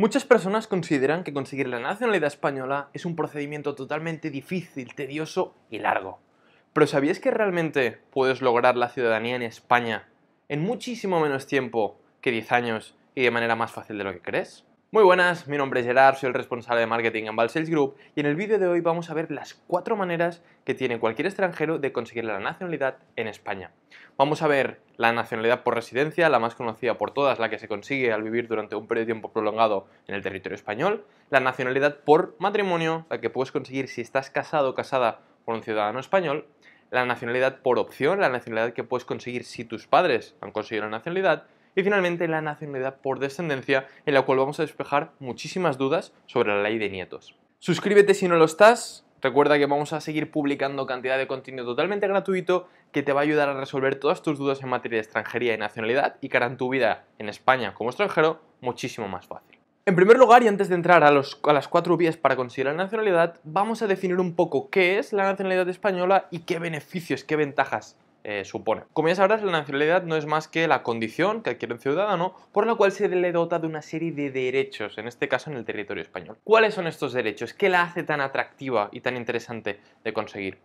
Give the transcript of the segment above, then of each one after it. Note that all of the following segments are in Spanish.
Muchas personas consideran que conseguir la nacionalidad española es un procedimiento totalmente difícil, tedioso y largo. Pero ¿sabías que realmente puedes lograr la ciudadanía en España en muchísimo menos tiempo que 10 años y de manera más fácil de lo que crees? Muy buenas, mi nombre es Gerard, soy el responsable de marketing en Valsales Group y en el vídeo de hoy vamos a ver las cuatro maneras que tiene cualquier extranjero de conseguir la nacionalidad en España. Vamos a ver la nacionalidad por residencia, la más conocida por todas, la que se consigue al vivir durante un periodo de tiempo prolongado en el territorio español, la nacionalidad por matrimonio, la que puedes conseguir si estás casado o casada con un ciudadano español, la nacionalidad por opción, la nacionalidad que puedes conseguir si tus padres han conseguido la nacionalidad, y finalmente la nacionalidad por descendencia, en la cual vamos a despejar muchísimas dudas sobre la ley de nietos. Suscríbete si no lo estás, Recuerda que vamos a seguir publicando cantidad de contenido totalmente gratuito que te va a ayudar a resolver todas tus dudas en materia de extranjería y nacionalidad y que harán tu vida en España como extranjero muchísimo más fácil. En primer lugar, y antes de entrar a, las cuatro vías para considerar nacionalidad, vamos a definir un poco qué es la nacionalidad española y qué beneficios, qué ventajas eh, supone. Como ya sabrás, la nacionalidad no es más que la condición que adquiere un ciudadano por la cual se le dota de una serie de derechos, en este caso en el territorio español. ¿Cuáles son estos derechos? ¿Qué la hace tan atractiva y tan interesante de conseguir?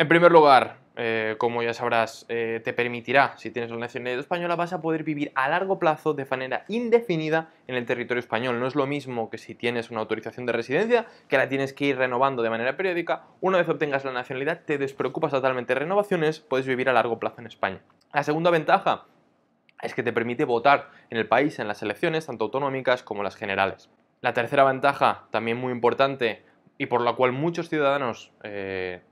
En primer lugar, eh, como ya sabrás, eh, te permitirá, si tienes la nacionalidad española, vas a poder vivir a largo plazo de manera indefinida en el territorio español. No es lo mismo que si tienes una autorización de residencia, que la tienes que ir renovando de manera periódica. Una vez obtengas la nacionalidad, te despreocupas totalmente de renovaciones, puedes vivir a largo plazo en España. La segunda ventaja es que te permite votar en el país en las elecciones, tanto autonómicas como las generales. La tercera ventaja, también muy importante, y por la cual muchos ciudadanos eh,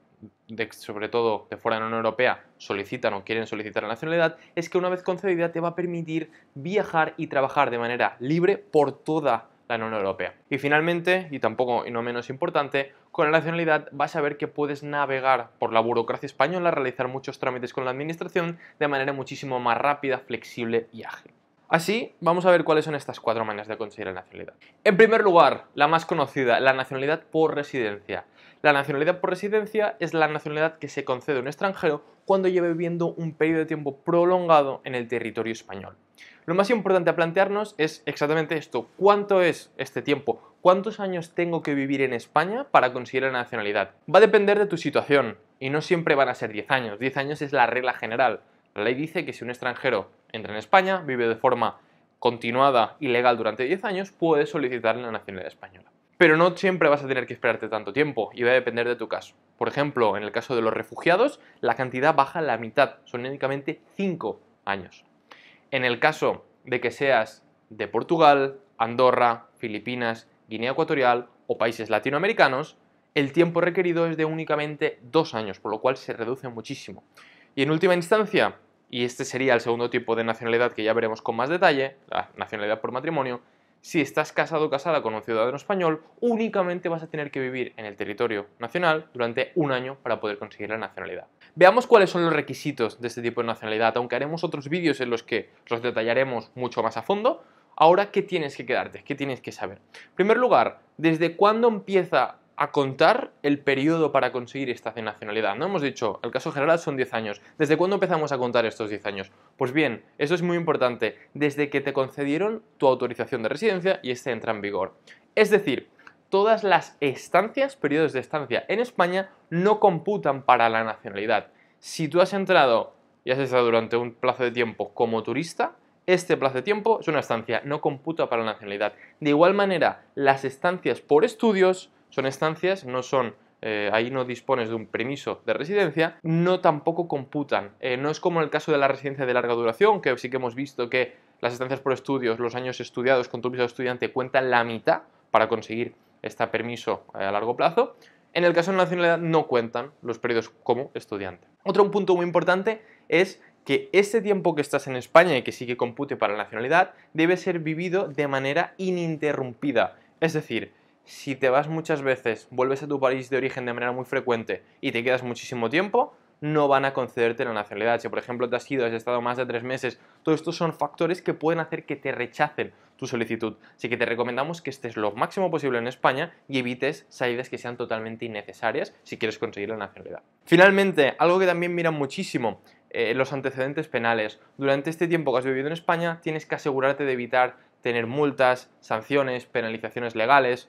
de, sobre todo de fuera de la Unión Europea, solicitan o quieren solicitar la nacionalidad, es que una vez concedida te va a permitir viajar y trabajar de manera libre por toda la Unión Europea. Y finalmente, y tampoco y no menos importante, con la nacionalidad vas a ver que puedes navegar por la burocracia española, realizar muchos trámites con la administración de manera muchísimo más rápida, flexible y ágil. Así, vamos a ver cuáles son estas cuatro maneras de conseguir la nacionalidad. En primer lugar, la más conocida, la nacionalidad por residencia. La nacionalidad por residencia es la nacionalidad que se concede a un extranjero cuando lleve viviendo un periodo de tiempo prolongado en el territorio español. Lo más importante a plantearnos es exactamente esto, ¿cuánto es este tiempo? ¿Cuántos años tengo que vivir en España para conseguir la nacionalidad? Va a depender de tu situación y no siempre van a ser 10 años, 10 años es la regla general. La ley dice que si un extranjero entra en España, vive de forma continuada y legal durante 10 años, puede solicitar la nacionalidad española pero no siempre vas a tener que esperarte tanto tiempo y va a depender de tu caso. Por ejemplo, en el caso de los refugiados, la cantidad baja la mitad, son únicamente 5 años. En el caso de que seas de Portugal, Andorra, Filipinas, Guinea Ecuatorial o países latinoamericanos, el tiempo requerido es de únicamente 2 años, por lo cual se reduce muchísimo. Y en última instancia, y este sería el segundo tipo de nacionalidad que ya veremos con más detalle, la nacionalidad por matrimonio, si estás casado o casada con un ciudadano español, únicamente vas a tener que vivir en el territorio nacional durante un año para poder conseguir la nacionalidad. Veamos cuáles son los requisitos de este tipo de nacionalidad, aunque haremos otros vídeos en los que los detallaremos mucho más a fondo. Ahora, ¿qué tienes que quedarte? ¿Qué tienes que saber? En primer lugar, ¿desde cuándo empieza a contar el periodo para conseguir esta nacionalidad. No hemos dicho, el caso general son 10 años. ¿Desde cuándo empezamos a contar estos 10 años? Pues bien, eso es muy importante, desde que te concedieron tu autorización de residencia y este entra en vigor. Es decir, todas las estancias, periodos de estancia en España, no computan para la nacionalidad. Si tú has entrado y has estado durante un plazo de tiempo como turista, este plazo de tiempo es una estancia, no computa para la nacionalidad. De igual manera, las estancias por estudios son estancias, no son eh, ahí no dispones de un permiso de residencia, no tampoco computan. Eh, no es como en el caso de la residencia de larga duración, que sí que hemos visto que las estancias por estudios, los años estudiados con tu visado estudiante cuentan la mitad para conseguir este permiso eh, a largo plazo. En el caso de la nacionalidad no cuentan los periodos como estudiante. Otro punto muy importante es que este tiempo que estás en España y que sí que compute para la nacionalidad debe ser vivido de manera ininterrumpida. Es decir, si te vas muchas veces, vuelves a tu país de origen de manera muy frecuente y te quedas muchísimo tiempo, no van a concederte la nacionalidad. Si por ejemplo te has ido, has estado más de tres meses, todos estos son factores que pueden hacer que te rechacen tu solicitud. Así que te recomendamos que estés lo máximo posible en España y evites salidas que sean totalmente innecesarias si quieres conseguir la nacionalidad. Finalmente, algo que también miran muchísimo, eh, los antecedentes penales. Durante este tiempo que has vivido en España, tienes que asegurarte de evitar tener multas, sanciones, penalizaciones legales,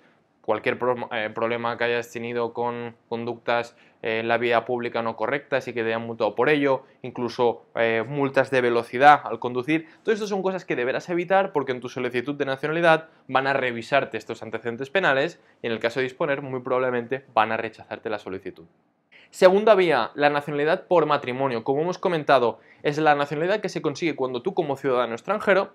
cualquier eh, problema que hayas tenido con conductas eh, en la vía pública no correctas y que te hayan multado por ello, incluso eh, multas de velocidad al conducir. Todo esto son cosas que deberás evitar porque en tu solicitud de nacionalidad van a revisarte estos antecedentes penales y en el caso de disponer muy probablemente van a rechazarte la solicitud. Segunda vía, la nacionalidad por matrimonio. Como hemos comentado, es la nacionalidad que se consigue cuando tú como ciudadano extranjero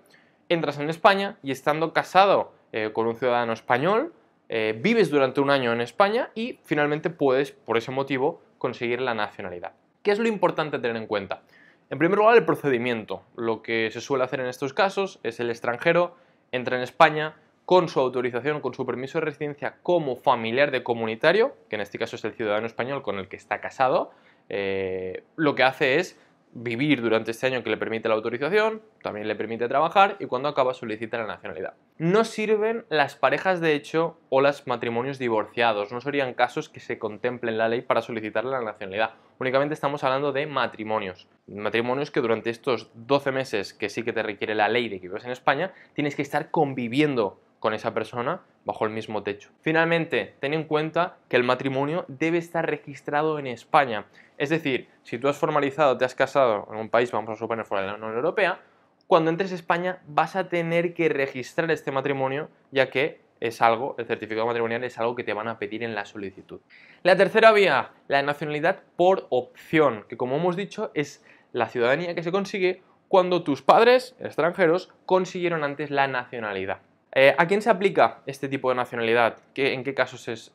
entras en España y estando casado con un ciudadano español, eh, vives durante un año en España y finalmente puedes, por ese motivo, conseguir la nacionalidad. ¿Qué es lo importante tener en cuenta? En primer lugar, el procedimiento. Lo que se suele hacer en estos casos es el extranjero entra en España con su autorización, con su permiso de residencia como familiar de comunitario, que en este caso es el ciudadano español con el que está casado, eh, lo que hace es vivir durante este año que le permite la autorización, también le permite trabajar y cuando acaba solicita la nacionalidad. No sirven las parejas de hecho o los matrimonios divorciados, no serían casos que se contemplen la ley para solicitar la nacionalidad. Únicamente estamos hablando de matrimonios. Matrimonios que durante estos 12 meses que sí que te requiere la ley de que vives en España, tienes que estar conviviendo con esa persona bajo el mismo techo. Finalmente, ten en cuenta que el matrimonio debe estar registrado en España. Es decir, si tú has formalizado, te has casado en un país, vamos a suponer fuera de la Unión Europea, cuando entres a España vas a tener que registrar este matrimonio, ya que es algo, el certificado matrimonial es algo que te van a pedir en la solicitud. La tercera vía, la nacionalidad por opción, que como hemos dicho es la ciudadanía que se consigue cuando tus padres extranjeros consiguieron antes la nacionalidad. Eh, ¿A quién se aplica este tipo de nacionalidad? ¿Qué, ¿En qué casos es,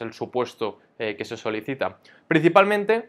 el supuesto eh, que se solicita? Principalmente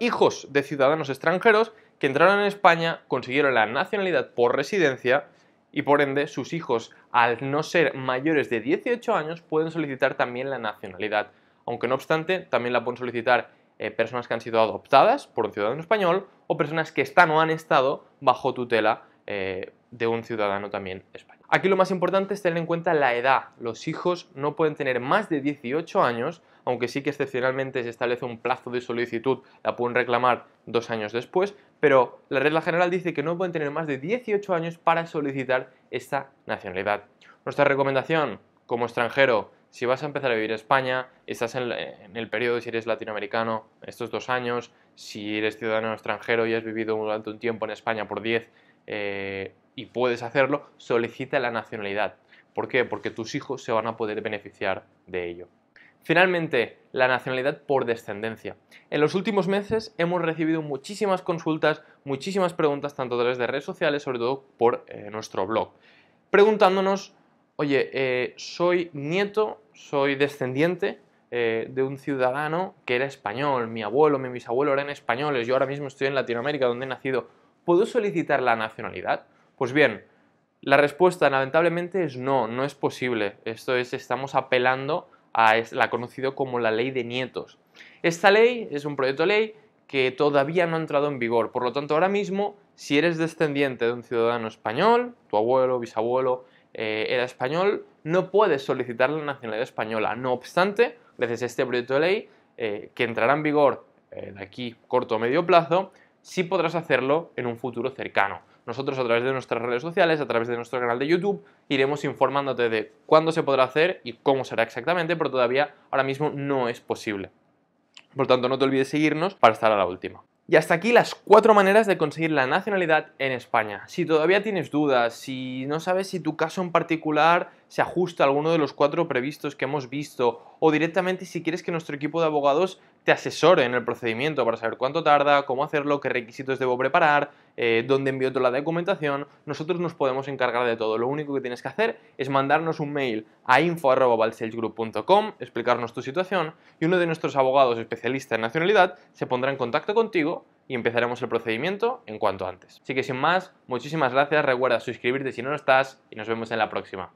hijos de ciudadanos extranjeros que entraron en España, consiguieron la nacionalidad por residencia y por ende sus hijos, al no ser mayores de 18 años, pueden solicitar también la nacionalidad. Aunque no obstante, también la pueden solicitar eh, personas que han sido adoptadas por un ciudadano español o personas que están o han estado bajo tutela de un ciudadano también español. Aquí lo más importante es tener en cuenta la edad. Los hijos no pueden tener más de 18 años, aunque sí que excepcionalmente se establece un plazo de solicitud, la pueden reclamar dos años después, pero la regla general dice que no pueden tener más de 18 años para solicitar esta nacionalidad. Nuestra recomendación como extranjero, si vas a empezar a vivir en España, estás en, el periodo si eres latinoamericano, estos dos años, si eres ciudadano extranjero y has vivido durante un tiempo en España por 10, y puedes hacerlo, solicita la nacionalidad. ¿Por qué? Porque tus hijos se van a poder beneficiar de ello. Finalmente, la nacionalidad por descendencia. En los últimos meses hemos recibido muchísimas consultas, muchísimas preguntas, tanto a través de redes sociales, sobre todo por eh, nuestro blog, preguntándonos, oye, eh, soy nieto, soy descendiente eh, de un ciudadano que era español, mi abuelo, mi bisabuelo eran españoles, yo ahora mismo estoy en Latinoamérica donde he nacido, ¿puedo solicitar la nacionalidad? Pues bien, la respuesta lamentablemente es no, no es posible. Esto es, estamos apelando a la conocida como la ley de nietos. Esta ley es un proyecto de ley que todavía no ha entrado en vigor. Por lo tanto, ahora mismo, si eres descendiente de un ciudadano español, tu abuelo, bisabuelo, eh, era español, no puedes solicitar la nacionalidad española. No obstante, gracias a este proyecto de ley, eh, que entrará en vigor eh, de aquí corto o medio plazo, sí podrás hacerlo en un futuro cercano nosotros a través de nuestras redes sociales, a través de nuestro canal de YouTube, iremos informándote de cuándo se podrá hacer y cómo será exactamente, pero todavía ahora mismo no es posible. Por tanto, no te olvides seguirnos para estar a la última. Y hasta aquí las cuatro maneras de conseguir la nacionalidad en España. Si todavía tienes dudas, si no sabes si tu caso en particular se ajusta a alguno de los cuatro previstos que hemos visto, o directamente si quieres que nuestro equipo de abogados te asesore en el procedimiento para saber cuánto tarda, cómo hacerlo, qué requisitos debo preparar, eh, dónde envío toda la documentación, nosotros nos podemos encargar de todo. Lo único que tienes que hacer es mandarnos un mail a info.valsalesgroup.com, explicarnos tu situación y uno de nuestros abogados especialistas en nacionalidad se pondrá en contacto contigo y empezaremos el procedimiento en cuanto antes. Así que sin más, muchísimas gracias, recuerda suscribirte si no lo estás y nos vemos en la próxima.